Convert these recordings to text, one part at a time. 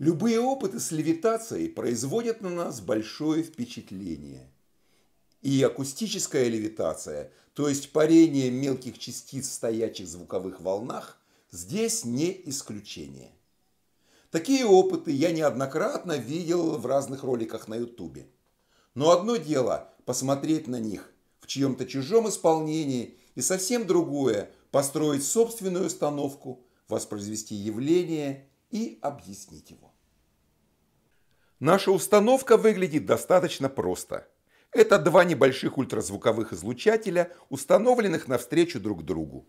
Любые опыты с левитацией производят на нас большое впечатление. И акустическая левитация, то есть парение мелких частиц в стоячих звуковых волнах, здесь не исключение. Такие опыты я неоднократно видел в разных роликах на ютубе. Но одно дело посмотреть на них в чьем-то чужом исполнении и совсем другое построить собственную установку, воспроизвести явление – и объяснить его. Наша установка выглядит достаточно просто. Это два небольших ультразвуковых излучателя, установленных навстречу друг другу.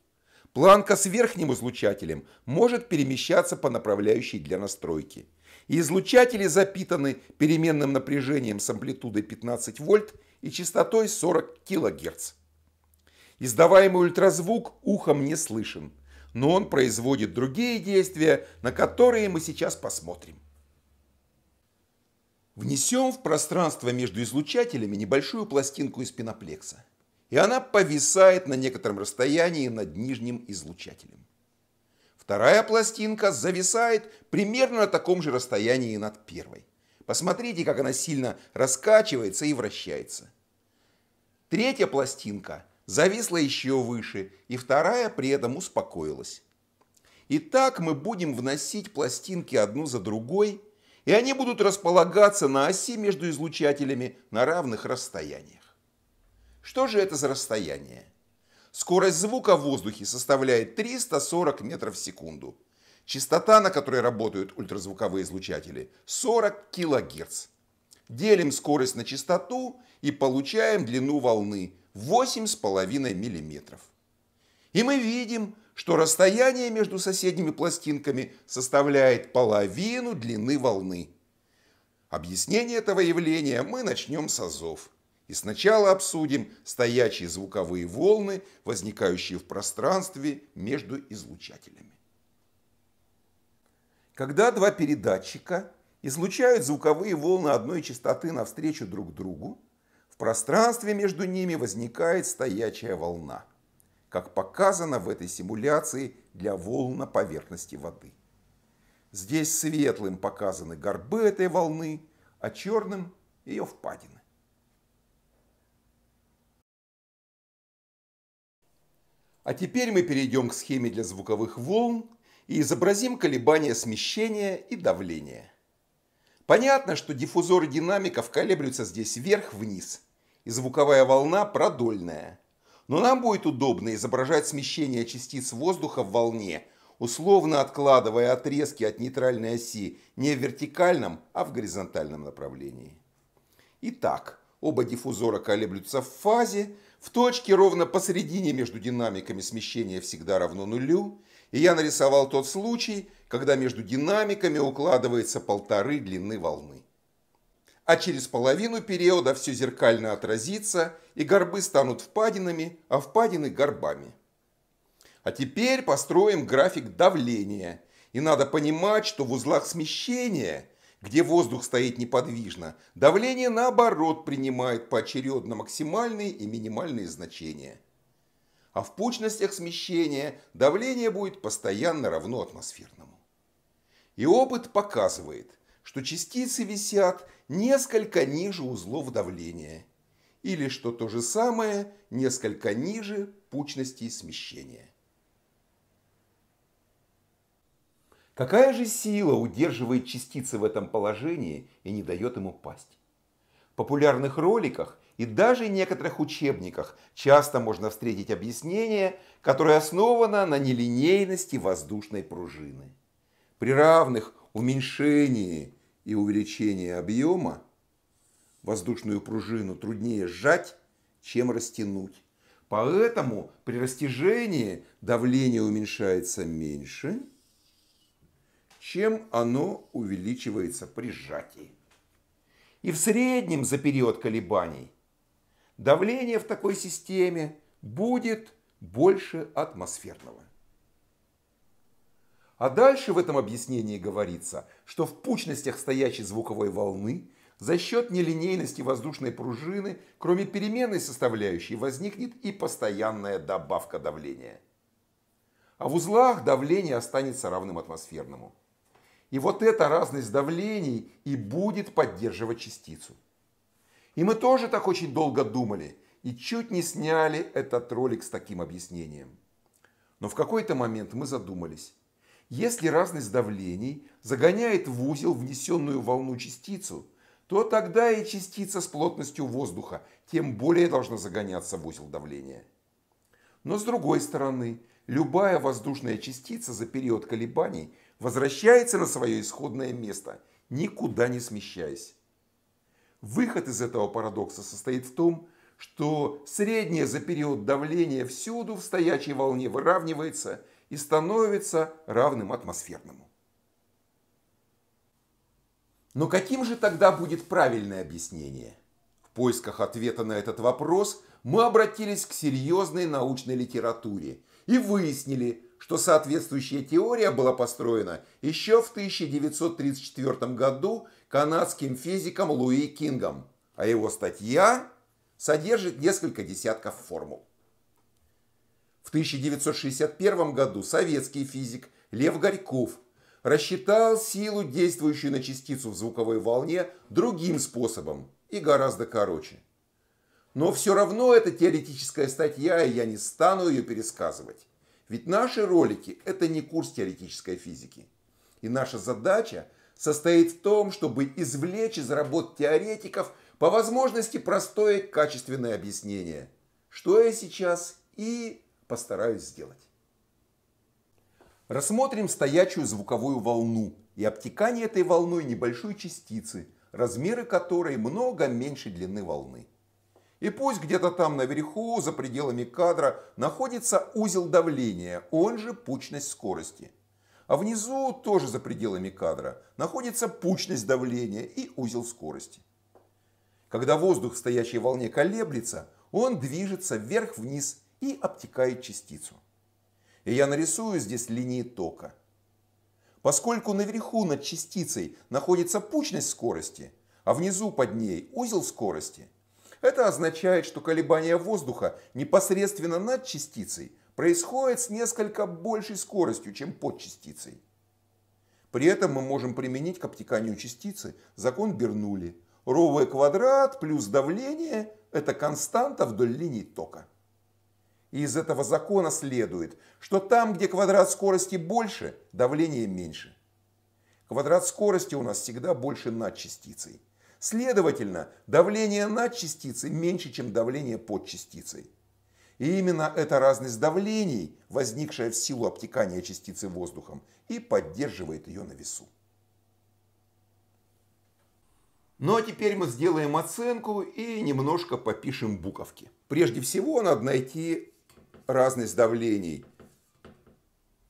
Планка с верхним излучателем может перемещаться по направляющей для настройки. излучатели запитаны переменным напряжением с амплитудой 15 вольт и частотой 40 кГц. Издаваемый ультразвук ухом не слышен – но он производит другие действия, на которые мы сейчас посмотрим. Внесем в пространство между излучателями небольшую пластинку из пеноплекса, и она повисает на некотором расстоянии над нижним излучателем. Вторая пластинка зависает примерно на таком же расстоянии над первой. Посмотрите, как она сильно раскачивается и вращается. Третья пластинка зависла еще выше, и вторая при этом успокоилась. Итак, мы будем вносить пластинки одну за другой, и они будут располагаться на оси между излучателями на равных расстояниях. Что же это за расстояние? Скорость звука в воздухе составляет 340 метров в секунду. Частота, на которой работают ультразвуковые излучатели, 40 килогерц. Делим скорость на частоту и получаем длину волны – 8,5 мм. И мы видим, что расстояние между соседними пластинками составляет половину длины волны. Объяснение этого явления мы начнем с азов. И сначала обсудим стоячие звуковые волны, возникающие в пространстве между излучателями. Когда два передатчика излучают звуковые волны одной частоты навстречу друг другу, в пространстве между ними возникает стоячая волна, как показано в этой симуляции для волн на поверхности воды. Здесь светлым показаны горбы этой волны, а черным – ее впадины. А теперь мы перейдем к схеме для звуковых волн и изобразим колебания смещения и давления. Понятно, что диффузоры динамиков колеблются здесь вверх-вниз – и звуковая волна продольная. Но нам будет удобно изображать смещение частиц воздуха в волне, условно откладывая отрезки от нейтральной оси не в вертикальном, а в горизонтальном направлении. Итак, оба диффузора колеблются в фазе, в точке ровно посередине между динамиками смещение всегда равно нулю, и я нарисовал тот случай, когда между динамиками укладывается полторы длины волны а через половину периода все зеркально отразится, и горбы станут впадинами, а впадины – горбами. А теперь построим график давления. И надо понимать, что в узлах смещения, где воздух стоит неподвижно, давление наоборот принимает поочередно максимальные и минимальные значения. А в пучностях смещения давление будет постоянно равно атмосферному. И опыт показывает – что частицы висят несколько ниже узлов давления, или что то же самое несколько ниже пучности смещения. Какая же сила удерживает частицы в этом положении и не дает ему пасть? В популярных роликах и даже некоторых учебниках часто можно встретить объяснение, которое основано на нелинейности воздушной пружины. При равных уменьшении и увеличение объема, воздушную пружину труднее сжать, чем растянуть. Поэтому при растяжении давление уменьшается меньше, чем оно увеличивается при сжатии. И в среднем за период колебаний давление в такой системе будет больше атмосферного. А дальше в этом объяснении говорится, что в пучностях стоящей звуковой волны за счет нелинейности воздушной пружины, кроме переменной составляющей, возникнет и постоянная добавка давления. А в узлах давление останется равным атмосферному. И вот эта разность давлений и будет поддерживать частицу. И мы тоже так очень долго думали и чуть не сняли этот ролик с таким объяснением. Но в какой-то момент мы задумались – если разность давлений загоняет в узел внесенную волну частицу, то тогда и частица с плотностью воздуха тем более должна загоняться в узел давления. Но с другой стороны, любая воздушная частица за период колебаний возвращается на свое исходное место, никуда не смещаясь. Выход из этого парадокса состоит в том, что среднее за период давления всюду в стоячей волне выравнивается – и становится равным атмосферному. Но каким же тогда будет правильное объяснение? В поисках ответа на этот вопрос мы обратились к серьезной научной литературе и выяснили, что соответствующая теория была построена еще в 1934 году канадским физиком Луи Кингом, а его статья содержит несколько десятков формул. В 1961 году советский физик Лев Горьков рассчитал силу, действующую на частицу в звуковой волне, другим способом и гораздо короче. Но все равно это теоретическая статья, и я не стану ее пересказывать. Ведь наши ролики – это не курс теоретической физики. И наша задача состоит в том, чтобы извлечь из работ теоретиков по возможности простое качественное объяснение. Что я сейчас и постараюсь сделать. Рассмотрим стоячую звуковую волну и обтекание этой волной небольшой частицы, размеры которой много меньше длины волны. И пусть где-то там наверху, за пределами кадра, находится узел давления, он же пучность скорости. А внизу, тоже за пределами кадра, находится пучность давления и узел скорости. Когда воздух в стоящей волне колеблется, он движется вверх-вниз и обтекает частицу. И я нарисую здесь линии тока. Поскольку наверху над частицей находится пучность скорости, а внизу под ней узел скорости, это означает, что колебания воздуха непосредственно над частицей происходят с несколько большей скоростью, чем под частицей. При этом мы можем применить к обтеканию частицы закон Бернули. ρ квадрат плюс давление – это константа вдоль линии тока. И из этого закона следует, что там, где квадрат скорости больше, давление меньше. Квадрат скорости у нас всегда больше над частицей. Следовательно, давление над частицей меньше, чем давление под частицей. И именно эта разность давлений, возникшая в силу обтекания частицы воздухом, и поддерживает ее на весу. Ну а теперь мы сделаем оценку и немножко попишем буковки. Прежде всего надо найти разность давлений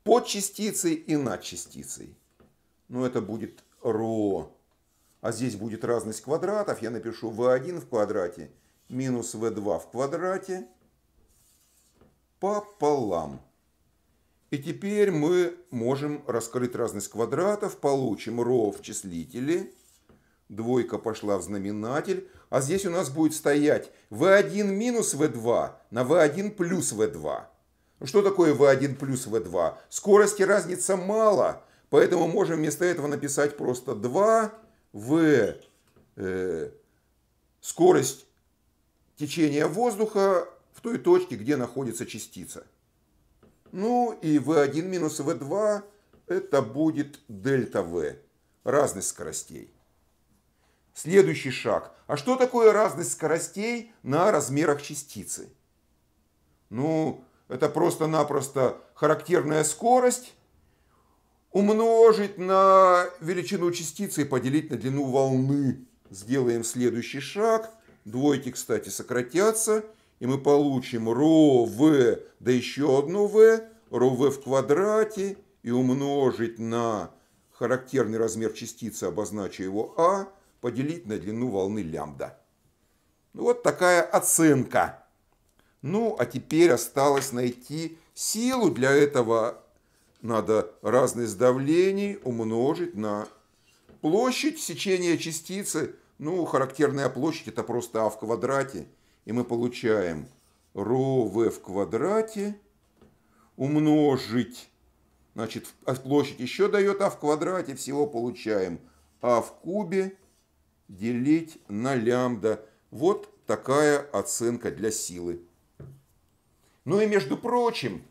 под частицей и над частицей. Но это будет ро, А здесь будет разность квадратов. Я напишу v1 в квадрате минус v2 в квадрате пополам. И теперь мы можем раскрыть разность квадратов, получим ро в числителе – Двойка пошла в знаменатель, а здесь у нас будет стоять V1 минус V2 на V1 плюс V2. Ну, что такое V1 плюс V2? Скорости разница мало, поэтому можем вместо этого написать просто 2 V э, скорость течения воздуха в той точке, где находится частица. Ну и V1 минус V2 это будет дельта V, разность скоростей. Следующий шаг. А что такое разность скоростей на размерах частицы? Ну, это просто-напросто характерная скорость умножить на величину частицы и поделить на длину волны. Сделаем следующий шаг. Двойки, кстати, сократятся. И мы получим ρ, в, да еще одну в, ρ, в в квадрате и умножить на характерный размер частицы, обозначу его а, поделить на длину волны лямбда. Ну, вот такая оценка. Ну, а теперь осталось найти силу для этого. Надо разность давлений умножить на площадь сечения частицы. Ну, характерная площадь это просто а в квадрате. И мы получаем ρ v в квадрате умножить. Значит, а площадь еще дает а в квадрате. Всего получаем а в кубе делить на лямбда. Вот такая оценка для силы. Ну и между прочим,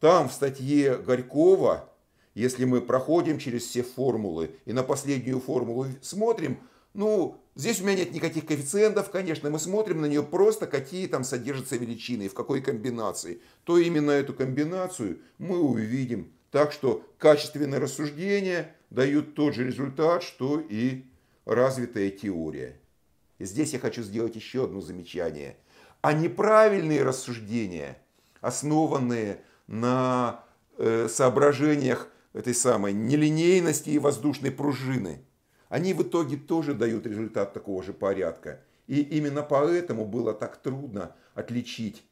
там в статье Горькова, если мы проходим через все формулы и на последнюю формулу смотрим, ну, здесь у меня нет никаких коэффициентов, конечно, мы смотрим на нее просто, какие там содержатся величины и в какой комбинации. То именно эту комбинацию мы увидим. Так что качественное рассуждение дают тот же результат, что и развитая теория. И здесь я хочу сделать еще одно замечание. А неправильные рассуждения, основанные на э, соображениях этой самой нелинейности и воздушной пружины, они в итоге тоже дают результат такого же порядка. И именно поэтому было так трудно отличить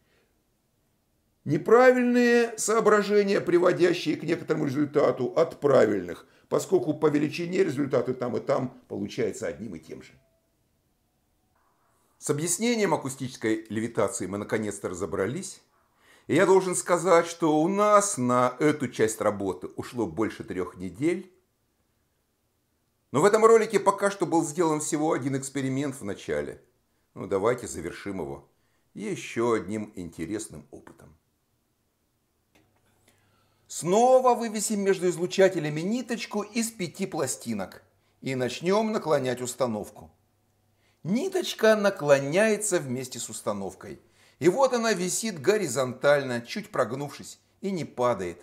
неправильные соображения, приводящие к некоторому результату, от правильных – поскольку по величине результаты там и там получаются одним и тем же. С объяснением акустической левитации мы наконец-то разобрались. И я должен сказать, что у нас на эту часть работы ушло больше трех недель. Но в этом ролике пока что был сделан всего один эксперимент в начале. Ну давайте завершим его еще одним интересным опытом. Снова вывесим между излучателями ниточку из пяти пластинок и начнем наклонять установку. Ниточка наклоняется вместе с установкой. И вот она висит горизонтально, чуть прогнувшись, и не падает.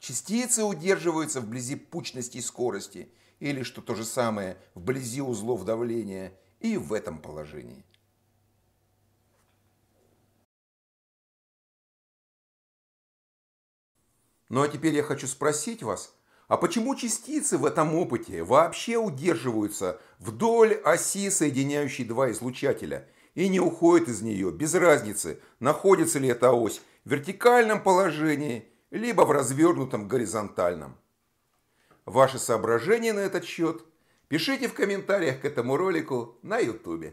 Частицы удерживаются вблизи пучности и скорости, или, что то же самое, вблизи узлов давления, и в этом положении. Ну а теперь я хочу спросить вас, а почему частицы в этом опыте вообще удерживаются вдоль оси, соединяющей два излучателя, и не уходят из нее, без разницы, находится ли эта ось в вертикальном положении, либо в развернутом горизонтальном? Ваши соображения на этот счет пишите в комментариях к этому ролику на YouTube.